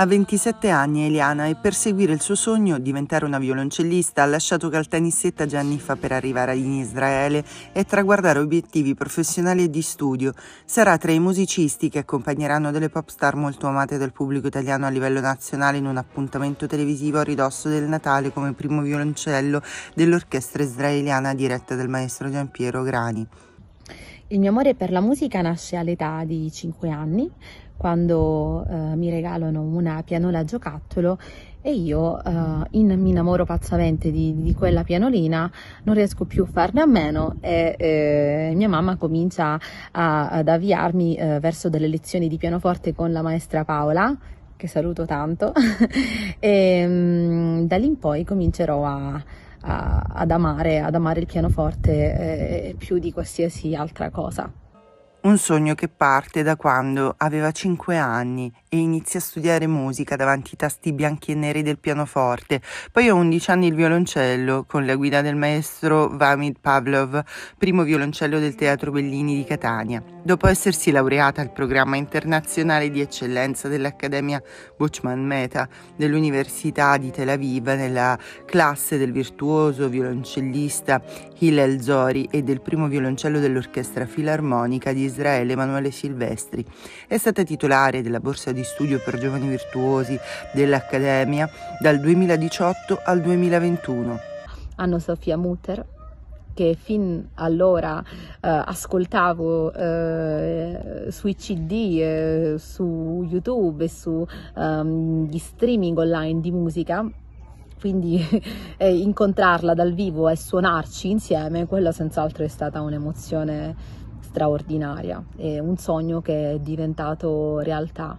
A 27 anni Eliana e per seguire il suo sogno, diventare una violoncellista, ha lasciato Caltanissetta già anni fa per arrivare in Israele e traguardare obiettivi professionali e di studio. Sarà tra i musicisti che accompagneranno delle pop star molto amate dal pubblico italiano a livello nazionale in un appuntamento televisivo a ridosso del Natale come primo violoncello dell'orchestra israeliana diretta dal maestro Giampiero Grani. Il mio amore per la musica nasce all'età di 5 anni, quando eh, mi regalano una pianola giocattolo e io eh, in, mi innamoro pazzamente di, di, quella pianolina, non riesco più a farne a meno e eh, mia mamma comincia a, ad avviarmi eh, verso delle lezioni di pianoforte con la maestra Paola, che saluto tanto, e mh, mm, da lì in poi comincerò a, a, ad, amare, ad amare il pianoforte eh, più di qualsiasi altra cosa. Un sogno che parte da quando aveva 5 anni e inizia a studiare musica davanti ai tasti bianchi e neri del pianoforte, poi a 11 anni il violoncello con la guida del maestro Vamid Pavlov, primo violoncello del Teatro Bellini di Catania. Dopo essersi laureata al programma internazionale di eccellenza dell'Accademia Buchmann Meta dell'Università di Tel Aviv nella classe del virtuoso violoncellista Hillel Zori e del primo violoncello dell'Orchestra Filarmonica di Israele, Israele Emanuele Silvestri. È stata titolare della borsa di studio per giovani virtuosi dell'Accademia dal 2018 al 2021. Anno Sofia Mutter, che fin allora eh, ascoltavo eh, sui CD, eh, su YouTube e su um, streaming online di musica. Quindi eh, incontrarla dal vivo e suonarci insieme, quella senz'altro è stata un'emozione straordinaria, è un sogno che è diventato realtà.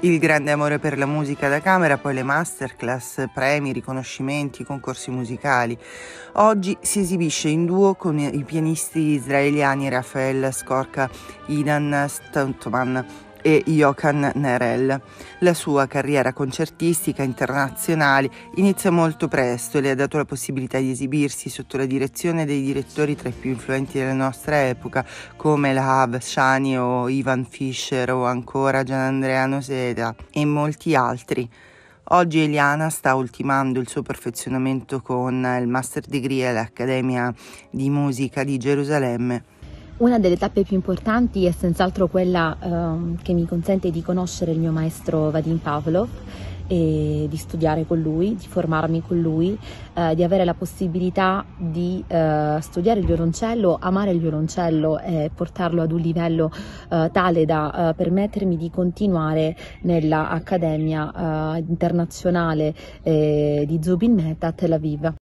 Il grande amore per la musica da camera, poi le masterclass, premi, riconoscimenti, concorsi musicali. Oggi si esibisce in duo con i pianisti israeliani Rafael Skorka, Idan Stuntman e Johan Nerel. La sua carriera concertistica internazionale inizia molto presto e le ha dato la possibilità di esibirsi sotto la direzione dei direttori tra i più influenti della nostra epoca come Lahav Shani o Ivan Fischer o ancora Gianandrea Noseda e molti altri. Oggi Eliana sta ultimando il suo perfezionamento con il Master Degree all'Accademia di Musica di Gerusalemme. Una delle tappe più importanti è senz'altro quella ehm, che mi consente di conoscere il mio maestro Vadim Pavlov e di studiare con lui, di formarmi con lui, eh, di avere la possibilità di eh, studiare il violoncello, amare il violoncello e portarlo ad un livello eh, tale da eh, permettermi di continuare nella Accademia eh, internazionale eh, di Zubin Mehta a Tel Aviv.